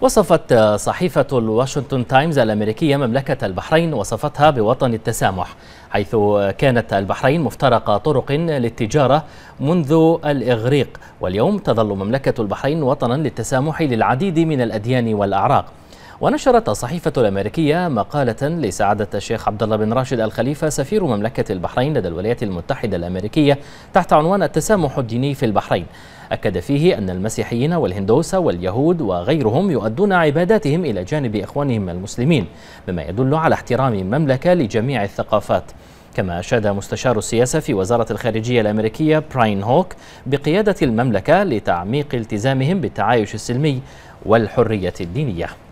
وصفت صحيفة الواشنطن تايمز الأمريكية مملكة البحرين وصفتها بوطن التسامح حيث كانت البحرين مفترق طرق للتجارة منذ الإغريق واليوم تظل مملكة البحرين وطنا للتسامح للعديد من الأديان والأعراق ونشرت الصحيفة الأمريكية مقالة لسعادة الشيخ عبد الله بن راشد الخليفة سفير مملكة البحرين لدى الولايات المتحدة الأمريكية تحت عنوان التسامح الديني في البحرين أكد فيه أن المسيحيين والهندوس واليهود وغيرهم يؤدون عباداتهم إلى جانب إخوانهم المسلمين مما يدل على احترام المملكة لجميع الثقافات كما أشاد مستشار السياسة في وزارة الخارجية الأمريكية براين هوك بقيادة المملكة لتعميق التزامهم بالتعايش السلمي والحرية الدينية